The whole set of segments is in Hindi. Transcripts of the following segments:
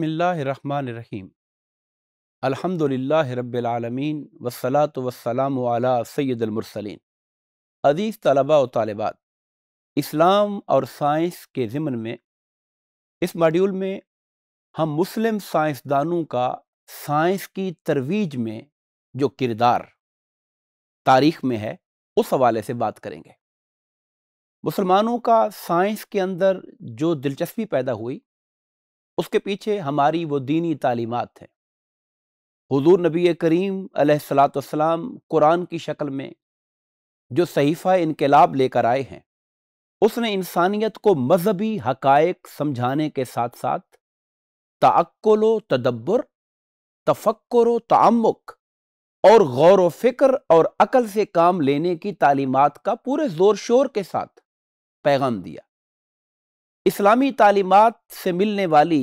बसमीम् अलहमदिल्ला रबालमीन वसलात वसलाम आला अज़ीज़ तलबा व तालबात इस्लाम और साइंस के ज़िमन में इस मॉड्यूल में हम मुस्लिम साइंसदानों का साइंस की तरवीज में जो किरदार तारीख में है उस हवाले से बात करेंगे मुसलमानों का साइंस के अंदर जो दिलचस्पी पैदा हुई उसके पीछे हमारी वो दीनी तालीमत हैं हुजूर नबी करीम सलाम कुरान की शक्ल में जो सहीफ़ा इनकलाब लेकर आए हैं उसने इंसानियत को मजहबी हकायक समझाने के साथ साथ तक्ल तदब्बर तफक्र तमुक और गौर व फिक्र और अकल से काम लेने की तालीमत का पूरे ज़ोर शोर के साथ पैगाम दिया इस्लामी तालीमत से मिलने वाली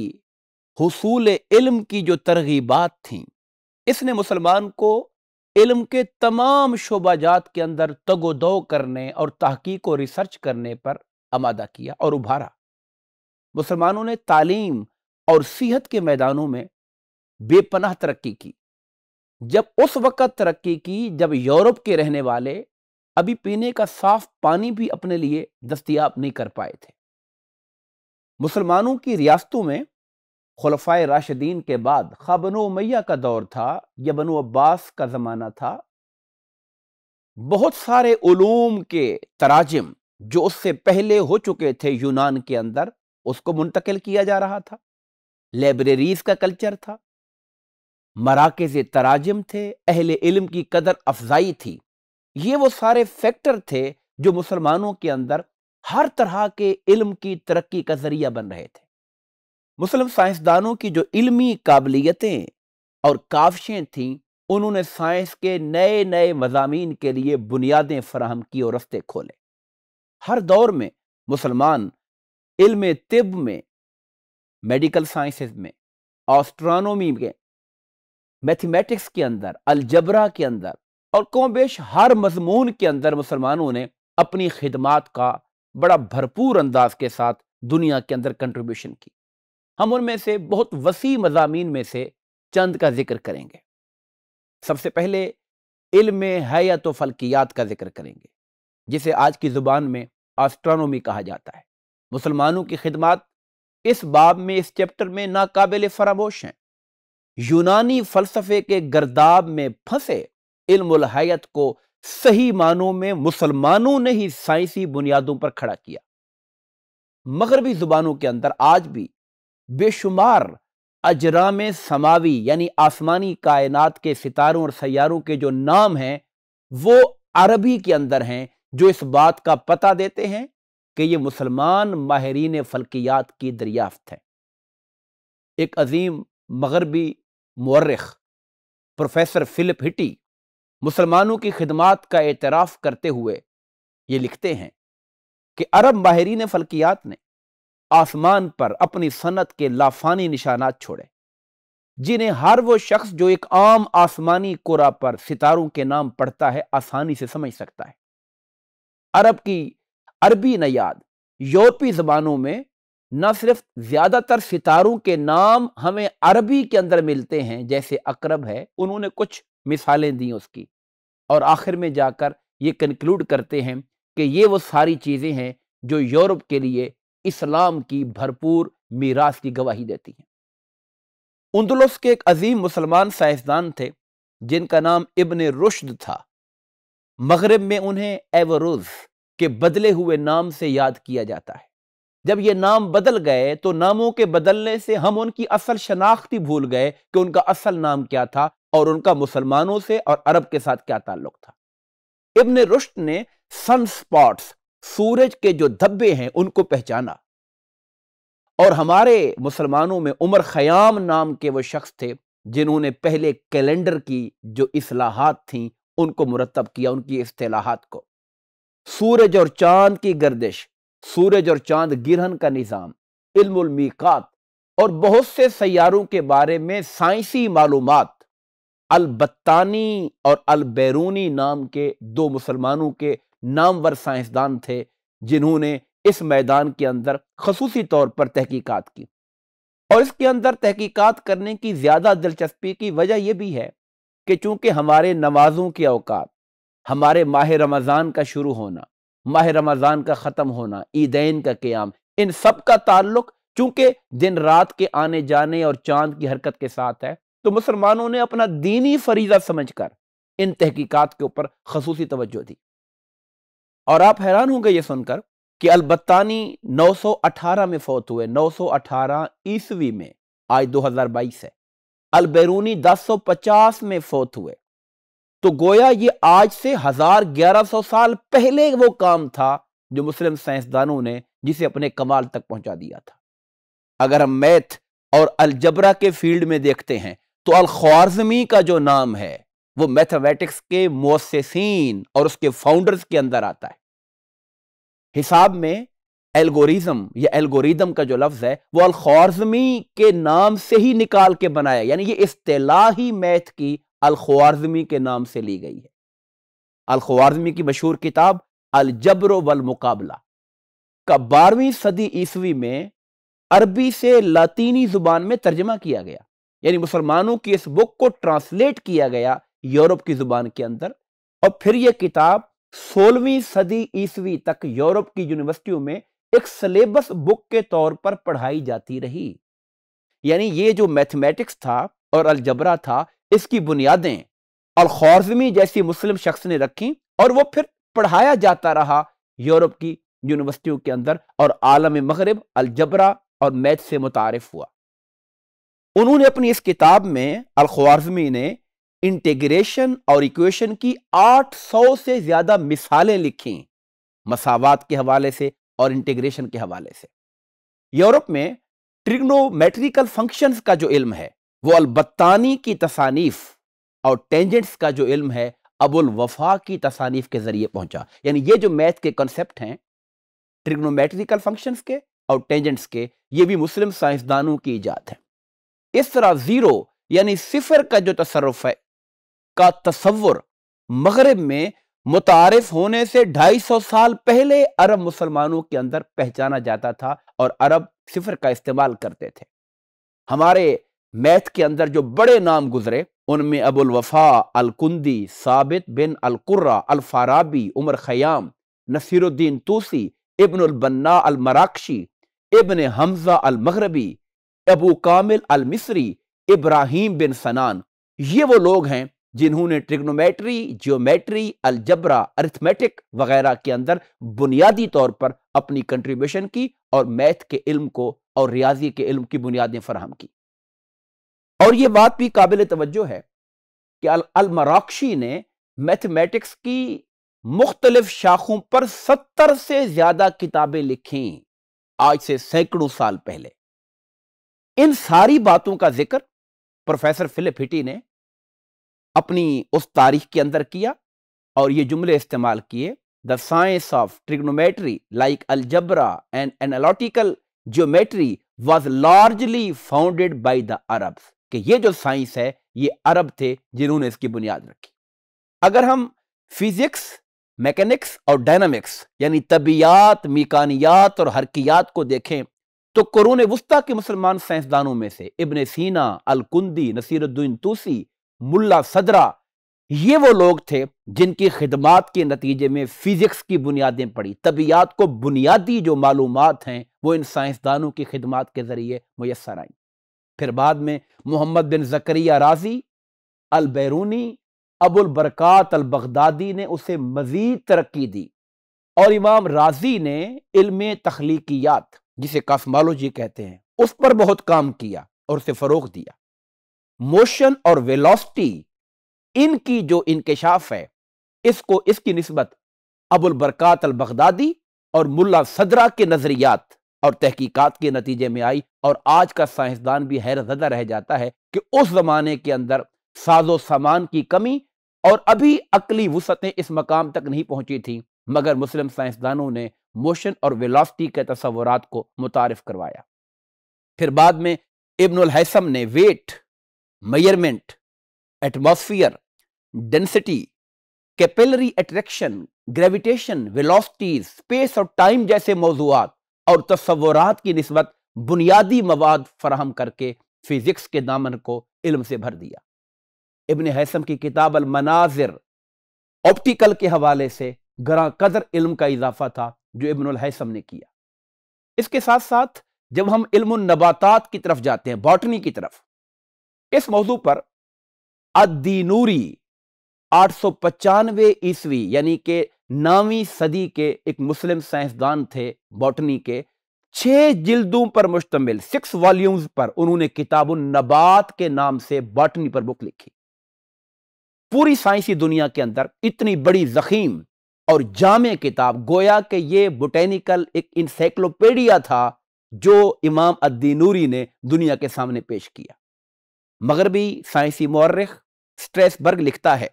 हसूल इल्म की जो तरगीबात थी इसने मुसलमान को इल्म के तमाम शोबाजात के अंदर तगोदो करने और तहकीक और रिसर्च करने पर आमादा किया और उभारा मुसलमानों ने तालीम और सेहत के मैदानों में बेपनाह तरक्की की जब उस वक़्त तरक्की की जब यूरोप के रहने वाले अभी पीने का साफ पानी भी अपने लिए दस्तियाब नहीं कर पाए थे मुसलमानों की रियासतों में खलफा राशिदीन के बाद खा बनो का दौर था या बनो अब्बास का ज़माना था बहुत सारे ओलूम के तराजम जो उससे पहले हो चुके थे यूनान के अंदर उसको मुंतकिल किया जा रहा था लाइब्रेरीज का कल्चर था मराकज तराजम थे अहल इल्म की कदर अफजाई थी ये वो सारे फैक्टर थे जो मुसलमानों के अंदर हर तरह के इल्म की तरक्की का जरिया बन रहे थे मुस्लिम साइंसदानों की जो इल्मी काबिलियतें और काविशें थीं उन्होंने साइंस के नए नए मजामी के लिए बुनियादें फराहम की और रस्ते खोले हर दौर में मुसलमान इल्म तिब में मेडिकल साइंसेस में ऑस्ट्रानोमी में मैथमेटिक्स के अंदर अलजबरा के अंदर और कौबेश हर मजमून के अंदर मुसलमानों ने अपनी खिदमात का बड़ा भरपूर अंदाज के साथ दुनिया के अंदर कंट्रीब्यूशन की हम उनमें से बहुत वसी मजामी में से चंद का जिक्र करेंगे सबसे पहले इल्म हयात तो फल्कियात का जिक्र करेंगे जिसे आज की ज़ुबान में आस्ट्रानोमी कहा जाता है मुसलमानों की खिदमत इस बाब में इस चैप्टर में नाकाबिल फरामोश हैं यूनानी फ़लसफ़े के गर्दाब में फंसे इल्मत को सही मानों में मुसलमानों ने ही साइंसी बुनियादों पर खड़ा किया मगरबी जुबानों के अंदर आज भी बेशुमार अजराम समावी यानी आसमानी कायनात के सितारों और सैारों के जो नाम हैं वो अरबी के अंदर हैं जो इस बात का पता देते हैं कि ये मुसलमान माहरीन फल्कियात की दरियाफ्त है एक अजीम मगरबी मर्रख प्रोफेसर फिलिप हिटी मुसलमानों की खिदमत का एतराफ़ करते हुए ये लिखते हैं कि अरब माहरीन फल्कियात ने आसमान पर अपनी सनत के लाफानी निशानात छोड़े जिन्हें हर वो शख्स जो एक आम आसमानी कोरा पर सितारों के नाम पढ़ता है आसानी से समझ सकता है अरब की अरबी नयाद यूरोपी जबानों में न सिर्फ ज़्यादातर सितारों के नाम हमें अरबी के अंदर मिलते हैं जैसे अकरब है उन्होंने कुछ मिसालें दी उसकी और आखिर में जाकर ये कंक्लूड करते हैं कि ये वो सारी चीज़ें हैं जो यूरोप के लिए इस्लाम की भरपूर मीरास की गवाही देती हैं उन्दुलस के एक अजीम मुसलमान साइंसदान थे जिनका नाम इबन रुश्द था मगरब में उन्हें एवरोज के बदले हुए नाम से याद किया जाता है जब ये नाम बदल गए तो नामों के बदलने से हम उनकी असल शनाख्त ही भूल गए कि उनका असल नाम क्या था और उनका मुसलमानों से और अरब के साथ क्या ताल्लुक था इब्न रुश्त ने सन स्पॉट्स सूरज के जो धब्बे हैं उनको पहचाना और हमारे मुसलमानों में उमर खयाम नाम के वो शख्स थे जिन्होंने पहले कैलेंडर की जो असलाहत थी उनको मुरतब किया उनकी असलाहत को सूरज और चांद की गर्दिश सूरज और चांद गिरहन का निज़ाम इल्मीकात और बहुत से सैारों के बारे में साइंसी मालूम अलबत्तानी और अलबैरूनी नाम के दो मुसलमानों के नामवर साइंसदान थे जिन्होंने इस मैदान के अंदर खसूसी तौर पर तहकीकात की और इसके अंदर तहकीकात करने की ज़्यादा दिलचस्पी की वजह यह भी है कि चूंकि हमारे नमाजों के अवकात हमारे माह रमज़ान का शुरू होना माह रमज़ान का ख़त्म होना ईदैन का क्याम इन सब का ताल्लुक चूंकि दिन रात के आने जाने और चांद की हरकत के साथ है तो मुसलमानों ने अपना दीनी फरीजा समझकर इन तहकीकात के ऊपर खसूसी तवज्जो दी और आप हैरान होंगे यह सुनकर कि अलबत्तानी 918 में फौत हुए 918 ईस्वी में आज 2022 है अलबैरूनी 1050 में फौत हुए तो गोया ये आज से हजार ग्यारह सौ साल पहले वो काम था जो मुस्लिम साइंसदानों ने जिसे अपने कमाल तक पहुंचा दिया था अगर हम मैथ और अलजबरा के फील्ड में देखते हैं तो अल का जो नाम है वो मैथमेटिक्स के मुसिन और उसके फाउंडर्स के अंदर आता है हिसाब में एल्गोरिज्म या एल्गोरिदम का जो लफ्ज़ है वो अल के नाम से ही निकाल के बनाया यानी ये अतलाही मैथ की अल के नाम से ली गई है अल की मशहूर किताब अल जबर वल मुकाबला का बारहवीं सदी ईस्वी में अरबी से लातीनी जुबान में तर्जमा किया गया यानी मुसलमानों की इस बुक को ट्रांसलेट किया गया यूरोप की जुबान के अंदर और फिर यह किताब सोलहवीं सदी ईस्वी तक यूरोप की यूनिवर्सिटियों में एक सिलेबस बुक के तौर पर पढ़ाई जाती रही यानी ये जो मैथमेटिक्स था और अलजबरा था इसकी बुनियादें और खौरजमी जैसी मुस्लिम शख्स ने रखी और वो फिर पढ़ाया जाता रहा यूरोप की यूनिवर्सिटियों के अंदर और आलम मगरब अलजबरा और मैथ से मुतारफ हुआ उन्होंने अपनी इस किताब में अलख्वारजमी ने इंटीग्रेशन और इक्वेशन की 800 से ज़्यादा मिसालें लिखी मसावात के हवाले से और इंटेग्रेशन के हवाले से यूरोप में ट्रिग्नोमेट्रिकल फंक्शंस का जो इल्म है वो अलबत्तानी की तसानीफ और टेंजेंट्स का जो इल्म है अबुल वफा की तसानीफ के ज़रिए पहुंचा यानी ये जो मैथ के कंसेप्ट हैं ट्रिग्नोमेट्रिकल फंक्शंस के और टेंजेंट्स के ये भी मुस्लिम साइंसदानों की ईजाद है इस तरह ज़ीरो यानी सिफर का जो तसरफ है का तस्वुर मगरब में मुतारफ होने से ढाई सौ साल पहले अरब मुसलमानों के अंदर पहचाना जाता था और अरब सिफर का इस्तेमाल करते थे हमारे मैथ के अंदर जो बड़े नाम गुजरे उनमें Abul Wafa Alkundi Sabit bin Alqurra Alfarabi Omar Khayyam Nasiruddin Tusi Ibn Albanna Almarakshi Ibn Hamza Almaghribi Abu Kamil Al Misri Ibrahim बिन सनान ये वो लोग हैं जिन्होंने ट्रिग्नोमेट्री जियोमेट्री अलजबरा अरिथमेटिक वगैरह के अंदर बुनियादी तौर पर अपनी कंट्रीब्यूशन की और मैथ के इल्म को और रियाजी के इल्म की बुनियादें फराहम की और ये बात भी काबिल तवज्जो है कि अलमराक्षी ने मैथमेटिक्स की मुख्तलिफ शाखों पर सत्तर से ज्यादा किताबें लिखी आज से सैकड़ों साल पहले इन सारी बातों का जिक्र प्रोफेसर फिलिप हिटी ने अपनी उस तारीख के अंदर किया और ये जुमले इस्तेमाल किए the science of trigonometry like algebra and analytical geometry was largely founded by the Arab कि ये जो साइंस है ये अरब थे जिन्होंने इसकी बुनियाद रखी अगर हम फिजिक्स मैकेनिक्स और डायनामिक्स यानी तबियात मिकानियात और हरकियात को देखें तो करून वस्ता के मुसलमान साइंसदानों में से इबन सीना अलकुंदी नसीरुद्दीन तूसी मुल्ला सदरा ये वो लोग थे जिनकी खिदमात के नतीजे में फिजिक्स की बुनियादें पड़ी तबियात को बुनियादी जो मालूम हैं वो इन साइंसदानों की खिदमत के ज़रिए मैसर आई फिर बाद में मोहम्मद बिन जकरिया राजी अल बैरूनी अबुल बरक़ात अल बगदादी ने उसे मज़ीद तरक्की दी और इमाम राजी ने इल्म तखलीकियात जिसे कॉस्मोलॉजी कहते हैं उस पर बहुत काम किया और उसे फरोख दिया मोशन और वेलोसिटी इनकी जो इंकशाफ है इसको इसकी नस्बत अबुल बरकात अल बगदादी और मुल्ला सदरा के नज़रियात और तहकीकात के नतीजे में आई और आज का साइंसदान भी हैरत ज़दा रह जाता है कि उस ज़माने के अंदर साजो सामान की कमी और अभी अकली वसतें इस मकाम तक नहीं पहुंची थी मगर मुस्लिम साइंसदानों ने मोशन और वेलोसिटी के तस्वरत को मुतारफ़ करवाया फिर बाद में इबन हैसम ने weight measurement atmosphere density capillary attraction gravitation velocity, space और टाइम जैसे मौजूद और तस्वुरात की नस्बत बुनियादी मवाद फराहम करके फिजिक्स के दामन को इल्म से भर दिया इबन हैसम की किताब अलमनाजिर ऑप्टिकल के हवाले से गरा कदर इल्म का इजाफा था जो इबनुल हैसम ने किया इसके साथ साथ जब हम इल्म नबातात की तरफ जाते हैं बॉटनी की तरफ इस मौजू पर अदीनूरी आठ सौ पचानवे ईस्वी यानी कि नौवीं सदी के एक मुस्लिम साइंसदान थे बॉटनी के छह जिल्दों पर मुश्तमिल सिक्स वॉल्यूम्स पर उन्होंने किताब नबात के नाम से बॉटनी पर बुक लिखी पूरी साइंसी दुनिया के अंदर इतनी बड़ी जखीम और जाम किताब गोया के ये बोटेनिकल एक इंसाइक्लोपीडिया था जो इमाम अद्दीनूरी ने दुनिया के सामने पेश किया मगरबी साइंसी मौरख स्ट्रेसबर्ग लिखता है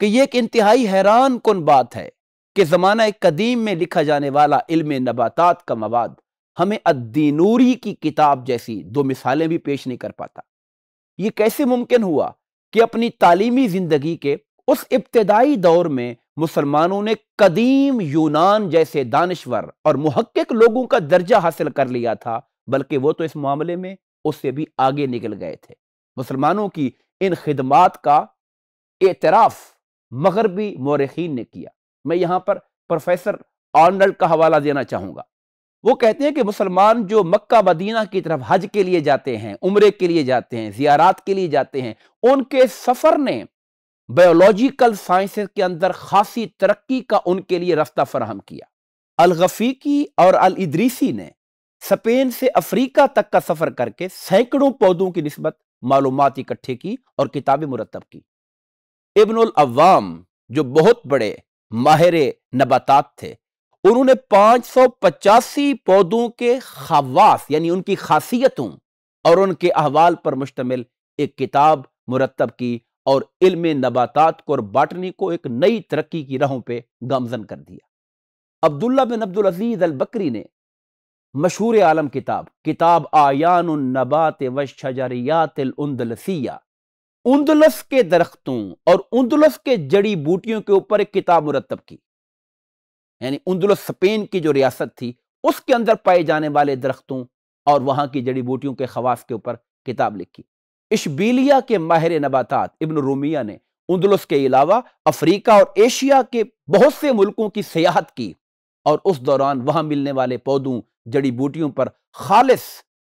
कि यह एक इंतहाई हैरान कन बात है कि ज़माना कदीम में लिखा जाने वाला इल्म नबातात का मवाद हमें अद्दीनूरी की किताब जैसी दो मिसालें भी पेश नहीं कर पाता ये कैसे मुमकिन हुआ कि अपनी तालीमी ज़िंदगी के उस इब्तदाई दौर में मुसलमानों ने कदीम यूनान जैसे दानश्वर और मुहक्क लोगों का दर्जा हासिल कर लिया था बल्कि वो तो इस मामले में उससे भी आगे निकल गए थे मुसलमानों की इन खिदमात का एतराफ़ मगरबी मौरखीन ने किया मैं यहाँ पर प्रोफेसर आर्नल्ड का हवाला देना चाहूँगा वो कहते हैं कि मुसलमान जो मक्का मदीना की तरफ हज के लिए जाते हैं उम्र के लिए जाते हैं जियारात के लिए जाते हैं उनके सफ़र ने बायोलॉजिकल साइंस के अंदर खासी तरक्की का उनके लिए रास्ता फराहम किया अलगफीकी और अल इदरीसी ने स्पेन से अफ्रीका तक का सफर करके सैकड़ों पौधों की नस्बत मालूम इकट्ठे की और किताबें मुरतब की इबनुल अवाम जो बहुत बड़े माहिर नबातात थे उन्होंने पांच सौ पचासी पौधों के खवास यानी उनकी खासियतों और उनके अहवाल पर मुश्तमिल एक किताब मुरतब की और इल्म नबातात को और बाटनी को एक नई तरक्की की राहों पर गामजन कर दिया अब्दुल्ला बिन अब्दुल अजीज अल बकरी ने मशहूर आलम किताब किताब आयान नबात वशरियातिया उन्दलस के दरख्तों और उन्दलस के जड़ी बूटियों के ऊपर एक किताब मुरतब की यानी उन्दुलस स्पेन की जो रियासत थी उसके अंदर पाए जाने वाले दरख्तों और वहां की जड़ी बूटियों के खवास के ऊपर किताब लिखी इशबीलिया के माहिर नबातात इब्न रोमिया ने उन्दुलस के अलावा अफ्रीका और एशिया के बहुत से मुल्कों की सियाहत की और उस दौरान वहां मिलने वाले पौधों जड़ी बूटियों पर खालिस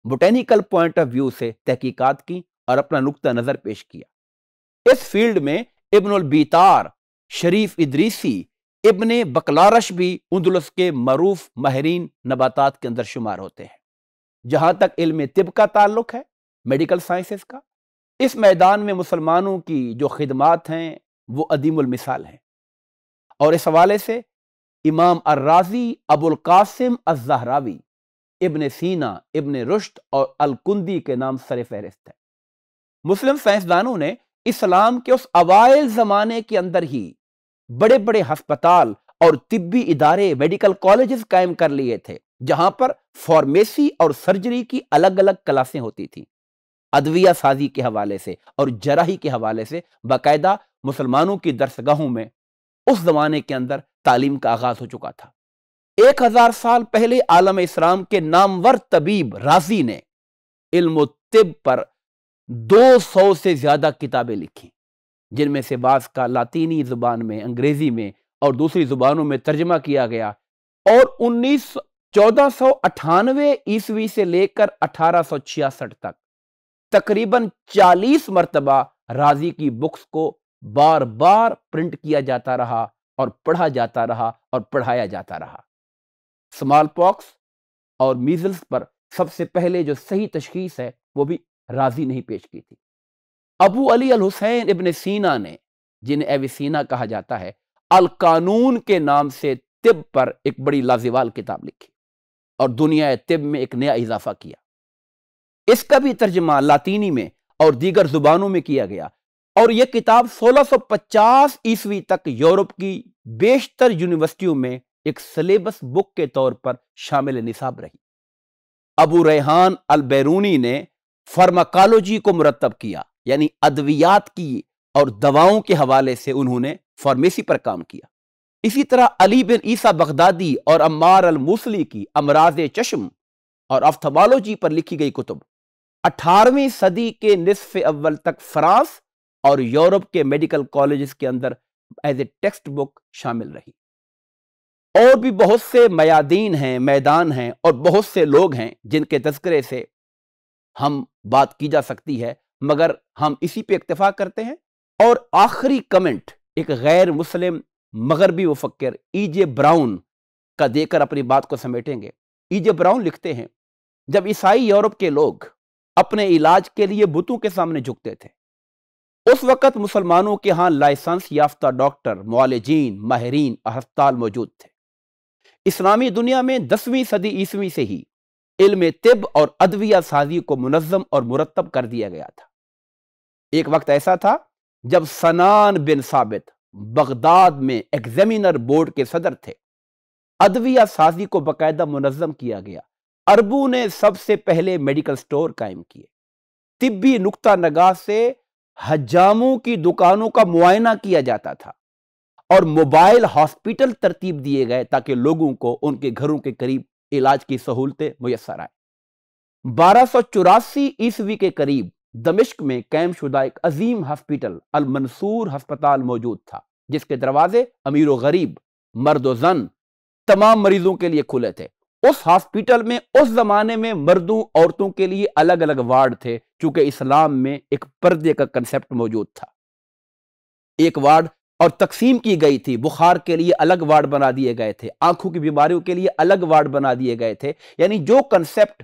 बोटेनिकल पॉइंट ऑफ व्यू से तहकीकत की और अपना नुकता नज़र पेश किया इस फील्ड में इबन बीतार शरीफ इदरीसी इब्न बकलारश भी उन्दलस के मरूफ माहरीन नबाता के अंदर शुमार होते हैं जहां तक इल्म तिब का ताल्लुक है मेडिकल साइंसेस का इस मैदान में मुसलमानों की जो खिदमात हैं वो अदीमसाल हैं और इस हवाले से इमाम अर्राजी कासिम अजहरावी इबन सीना इबन रुश्त और अलकुंदी के नाम सर फहरिस्त है मुस्लिम साइंसदानों ने इस्लाम के उस अवायल ज़माने के अंदर ही बड़े बड़े हस्पताल और तिब्बी इदारे मेडिकल कॉलेज कायम कर लिए थे जहां पर फॉर्मेसी और सर्जरी की अलग अलग क्लासें होती थी अदविया साजी के हवाले से और जराही के हवाले से बाकायदा मुसलमानों की दरसगाहों में उस जमाने के अंदर तालीम का आगाज हो चुका था एक हजार साल पहले आलम इस्लाम के नामवर तबीब राजी ने इल्म तिब पर 200 से ज्यादा किताबें लिखी जिनमें से बास का लातीनी जुबान में अंग्रेजी में और दूसरी जुबानों में तर्जमा किया गया और उन्नीस चौदह सौ अठानवे ईस्वी से लेकर अठारह सौ छियासठ तक तकरीबन 40 मरतबा राजी की बुक्स को बार बार प्रिंट किया जाता रहा और पढ़ा जाता रहा और पढ़ाया जाता रहा स्मॉल पॉक्स और मीजल्स पर सबसे पहले जो सही तशखीस है वो भी राजी नहीं पेश की थी अबू अली अल हुसैन इबन सीना ने जिन्हें एविसना कहा जाता है अल कानून के नाम से तिब पर एक बड़ी लाजवाल किताब लिखी और दुनिया तिब में एक नया इजाफा किया इसका भी तर्जमा लातीनी में और दीगर जुबानों में किया गया और यह किताब 1650 ईस्वी तक यूरोप की बेशतर यूनिवर्सिटियों में एक सिलेबस बुक के तौर पर शामिल निसाब रही अबू रेहान अल बैरूनी ने फार्माकोलॉजी को मुरतब किया यानी अद्वियात की और दवाओं के हवाले से उन्होंने फार्मेसी पर काम किया इसी तरह अली बिन ईसा बगदादी और अम्मार अल मूसली की अमराज चश्म और अफ्थमालोजी पर लिखी गई कुतुब अठारहवीं सदी के निसफ अव्वल तक फ्रांस और यूरोप के मेडिकल कॉलेज के अंदर एज ए टेक्स्ट बुक शामिल रही और भी बहुत से मयादीन हैं मैदान हैं और बहुत से लोग हैं जिनके तस्करे से हम बात की जा सकती है मगर हम इसी पे इतफा करते हैं और आखिरी कमेंट एक गैर मुस्लिम मगरबी वफक्र ईजे ब्राउन का देकर अपनी बात को समेटेंगे ईजे ब्राउन लिखते हैं जब ईसाई यूरोप के लोग अपने इलाज के लिए बुतों के सामने झुकते थे उस वक़्त मुसलमानों के यहां लाइसेंस याफ्ता डॉक्टर मालजीन माहरीन अस्पताल मौजूद थे इस्लामी दुनिया में दसवीं सदी ईस्वी से ही इल्म तिब और अदविया साजी को मुनज़म और मुरतब कर दिया गया था एक वक्त ऐसा था जब सनान बिन साबित बगदाद में एग्जामिनर बोर्ड के सदर थे अदविया साजी को बाकायदा मुनज़म किया गया अरबों ने सबसे पहले मेडिकल स्टोर कायम किए तिब्बी नुकता नगाह से हजामों की दुकानों का मुआयना किया जाता था और मोबाइल हॉस्पिटल तरतीब दिए गए ताकि लोगों को उनके घरों के करीब इलाज की सहूलतें मुयसर आए बारह सौ चौरासी ईस्वी के करीब दमिश्क में कैमशुदा एक अजीम हॉस्पिटल मंसूर हस्पताल मौजूद था जिसके दरवाजे अमीर गरीब मर्द जन तमाम मरीजों के लिए खुले थे उस हॉस्पिटल में उस जमाने में मर्दों औरतों के लिए अलग अलग वार्ड थे क्योंकि इस्लाम में एक पर्दे का कंसेप्ट मौजूद था एक वार्ड और तकसीम की गई थी बुखार के लिए अलग वार्ड बना दिए गए थे आंखों की बीमारियों के लिए अलग वार्ड बना दिए गए थे यानी जो कंसेप्ट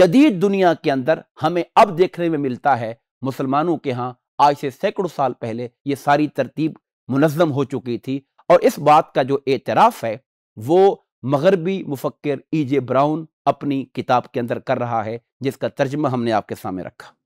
जदीद दुनिया के अंदर हमें अब देखने में मिलता है मुसलमानों के यहाँ आज से सैकड़ों साल पहले ये सारी तरतीब मुनज़म हो चुकी थी और इस बात का जो एतराफ़ है वो मगरबी मुफक्र ई जे ब्राउन अपनी किताब के अंदर कर रहा है जिसका तर्जमा हमने आपके सामने रखा